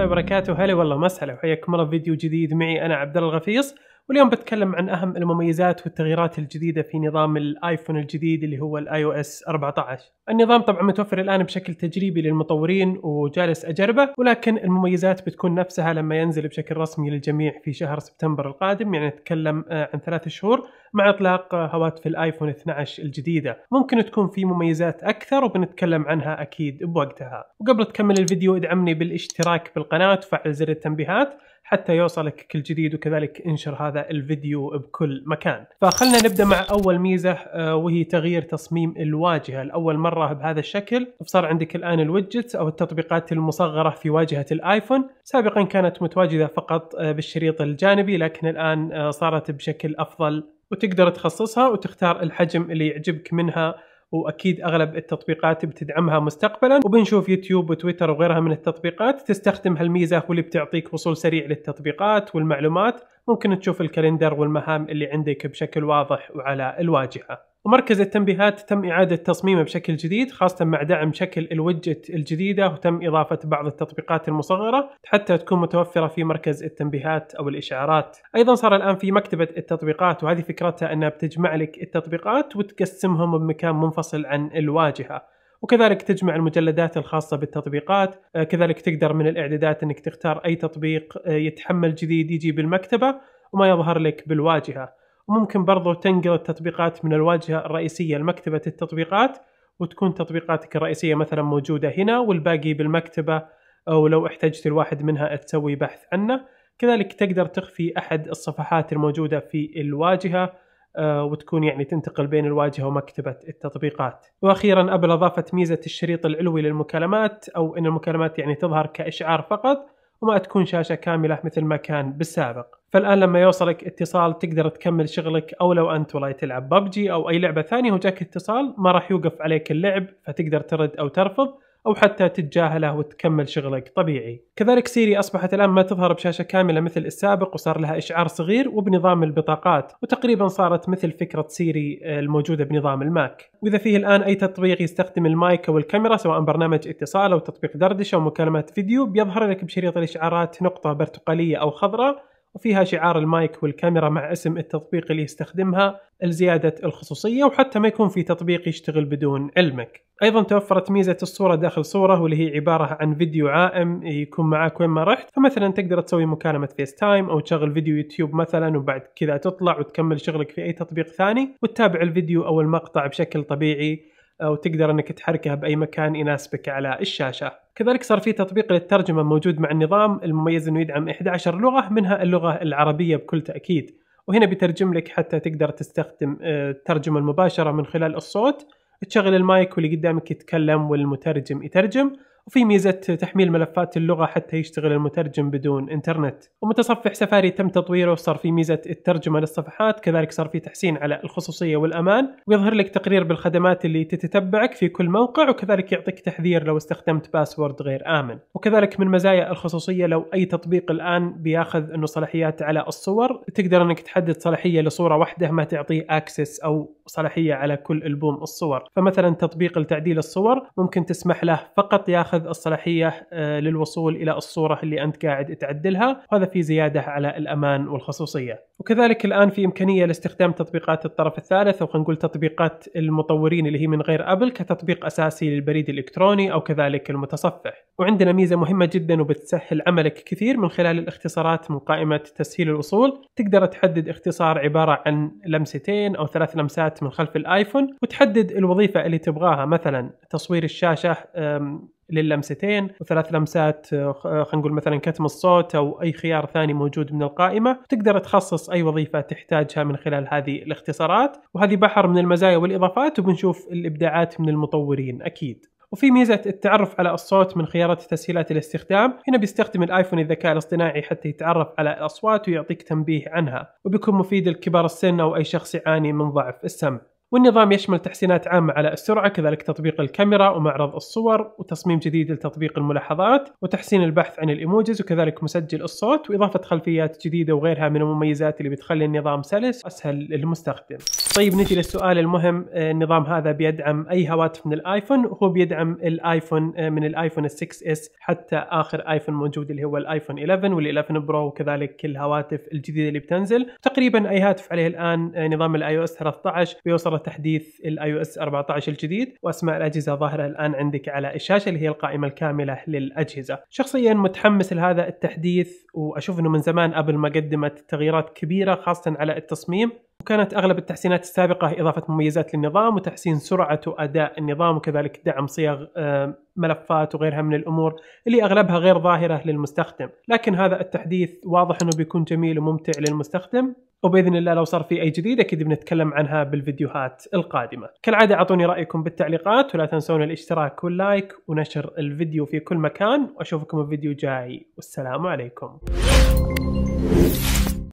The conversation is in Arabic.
الله وبركاته هلا والله مسهلا وحياكم الله فيديو جديد معي انا عبد الله الغفيص واليوم بتكلم عن اهم المميزات والتغييرات الجديده في نظام الايفون الجديد اللي هو الاي او اس 14 النظام طبعا متوفر الان بشكل تجريبي للمطورين وجالس اجربه ولكن المميزات بتكون نفسها لما ينزل بشكل رسمي للجميع في شهر سبتمبر القادم يعني نتكلم آه، عن ثلاث شهور مع اطلاق آه، هواتف الايفون 12 الجديده ممكن تكون في مميزات اكثر وبنتكلم عنها اكيد بوقتها وقبل تكمل الفيديو ادعمني بالاشتراك بالقناه وفعل زر التنبيهات حتى يوصلك كل جديد وكذلك انشر هذا الفيديو بكل مكان فخلنا نبدا مع اول ميزه آه، وهي تغيير تصميم الواجهه لاول مره بهذا الشكل فصار عندك الان الويدجتس او التطبيقات المصغره في واجهه الايفون سابقا كانت متواجده فقط آه، بالشريط الجانبي لكن الان آه، صارت بشكل افضل وتقدر تخصصها وتختار الحجم اللي يعجبك منها واكيد اغلب التطبيقات بتدعمها مستقبلا وبنشوف يوتيوب وتويتر وغيرها من التطبيقات تستخدم هالميزه واللي بتعطيك وصول سريع للتطبيقات والمعلومات ممكن تشوف الكالندر والمهام اللي عندك بشكل واضح وعلى الواجهه ومركز التنبيهات تم إعادة تصميمه بشكل جديد خاصة مع دعم شكل الوجت الجديدة وتم إضافة بعض التطبيقات المصغرة حتى تكون متوفرة في مركز التنبيهات أو الإشعارات أيضا صار الآن في مكتبة التطبيقات وهذه فكرتها أنها بتجمع لك التطبيقات وتقسمهم بمكان منفصل عن الواجهة وكذلك تجمع المجلدات الخاصة بالتطبيقات آه، كذلك تقدر من الإعدادات أنك تختار أي تطبيق آه، يتحمل جديد يجي بالمكتبة وما يظهر لك بالواجهة ممكن برضو تنقل التطبيقات من الواجهة الرئيسية لمكتبة التطبيقات وتكون تطبيقاتك الرئيسية مثلا موجودة هنا والباقي بالمكتبة أو لو احتجت الواحد منها تسوي بحث عنه كذلك تقدر تخفي أحد الصفحات الموجودة في الواجهة آه، وتكون يعني تنتقل بين الواجهة ومكتبة التطبيقات وأخيرا أبل أضافت ميزة الشريط العلوي للمكالمات أو أن المكالمات يعني تظهر كإشعار فقط وما تكون شاشة كاملة مثل ما كان بالسابق فالآن لما يوصلك اتصال تقدر تكمل شغلك أو لو أنت والله تلعب ببجي أو أي لعبة ثانية وجاك اتصال ما راح يوقف عليك اللعب فتقدر ترد أو ترفض أو حتى تتجاهله وتكمل شغلك طبيعي كذلك سيري أصبحت الآن ما تظهر بشاشة كاملة مثل السابق وصار لها إشعار صغير وبنظام البطاقات وتقريبا صارت مثل فكرة سيري آه، الموجودة بنظام الماك وإذا فيه الآن أي تطبيق يستخدم المايك أو الكاميرا سواء برنامج اتصال أو تطبيق دردشة أو مكالمات فيديو بيظهر لك بشريط الإشعارات نقطة برتقالية أو خضراء وفيها شعار المايك والكاميرا مع اسم التطبيق اللي يستخدمها لزيادة الخصوصية وحتى ما يكون في تطبيق يشتغل بدون علمك ايضا توفرت ميزه الصوره داخل صوره واللي هي عباره عن فيديو عائم يكون معاك وين ما رحت فمثلا تقدر تسوي مكالمه فيس تايم او تشغل فيديو يوتيوب مثلا وبعد كذا تطلع وتكمل شغلك في اي تطبيق ثاني وتتابع الفيديو او المقطع بشكل طبيعي وتقدر انك تحركها باي مكان يناسبك على الشاشه كذلك صار في تطبيق للترجمة موجود مع النظام المميز أنه يدعم 11 لغة منها اللغة العربية بكل تأكيد وهنا بيترجم لك حتى تقدر تستخدم آه، الترجمة المباشرة من خلال الصوت تشغل المايك واللي قدامك يتكلم والمترجم يترجم وفي ميزة تحميل ملفات اللغة حتى يشتغل المترجم بدون انترنت ومتصفح سفاري تم تطويره وصار في ميزة الترجمة للصفحات كذلك صار في تحسين على الخصوصية والأمان ويظهر لك تقرير بالخدمات اللي تتتبعك في كل موقع وكذلك يعطيك تحذير لو استخدمت باسورد غير آمن وكذلك من مزايا الخصوصية لو أي تطبيق الآن بياخذ أنه صلاحيات على الصور تقدر أنك تحدد صلاحية لصورة واحدة ما تعطيه أكسس أو صلاحية على كل ألبوم الصور فمثلا تطبيق لتعديل الصور ممكن تسمح له فقط ياخذ تاخذ الصلاحيه آه، للوصول الى الصوره اللي انت قاعد تعدلها وهذا في زياده على الامان والخصوصيه وكذلك الان في امكانيه لاستخدام تطبيقات الطرف الثالث او خلينا نقول تطبيقات المطورين اللي هي من غير ابل كتطبيق اساسي للبريد الالكتروني او كذلك المتصفح وعندنا ميزه مهمه جدا وبتسهل عملك كثير من خلال الاختصارات من قائمه تسهيل الوصول تقدر تحدد اختصار عباره عن لمستين او ثلاث لمسات من خلف الايفون وتحدد الوظيفه اللي تبغاها مثلا تصوير الشاشه للمستين وثلاث لمسات آه، آه، خلينا نقول مثلا كتم الصوت او اي خيار ثاني موجود من القائمه تقدر تخصص اي وظيفه تحتاجها من خلال هذه الاختصارات وهذه بحر من المزايا والاضافات وبنشوف الابداعات من المطورين اكيد وفي ميزة التعرف على الصوت من خيارات تسهيلات الاستخدام هنا بيستخدم الآيفون الذكاء الاصطناعي حتى يتعرف على الأصوات ويعطيك تنبيه عنها وبيكون مفيد لكبار السن أو أي شخص يعاني من ضعف السمع والنظام يشمل تحسينات عامة على السرعة كذلك تطبيق الكاميرا ومعرض الصور وتصميم جديد لتطبيق الملاحظات وتحسين البحث عن الايموجز وكذلك مسجل الصوت وإضافة خلفيات جديدة وغيرها من المميزات اللي بتخلي النظام سلس أسهل للمستخدم طيب نجي للسؤال المهم آه، النظام هذا بيدعم اي هواتف من الايفون وهو بيدعم الايفون آه، من الايفون 6 اس حتى اخر ايفون موجود اللي هو الايفون 11 وال11 برو وكذلك كل الهواتف الجديده اللي بتنزل تقريبا اي هاتف عليه الان آه، نظام الاي او اس 13 بيوصل تحديث الاي او اس 14 الجديد واسماء الاجهزه ظاهره الان عندك على الشاشه اللي هي القائمه الكامله للاجهزه شخصيا متحمس لهذا التحديث واشوف انه من زمان ابل ما قدمت تغييرات كبيره خاصه على التصميم وكانت اغلب التحسينات السابقه اضافه مميزات للنظام وتحسين سرعه واداء النظام وكذلك دعم صيغ آه، ملفات وغيرها من الامور اللي اغلبها غير ظاهره للمستخدم، لكن هذا التحديث واضح انه بيكون جميل وممتع للمستخدم وباذن الله لو صار في اي جديد اكيد بنتكلم عنها بالفيديوهات القادمه. كالعاده اعطوني رايكم بالتعليقات ولا تنسون الاشتراك واللايك ونشر الفيديو في كل مكان واشوفكم فيديو جاي والسلام عليكم.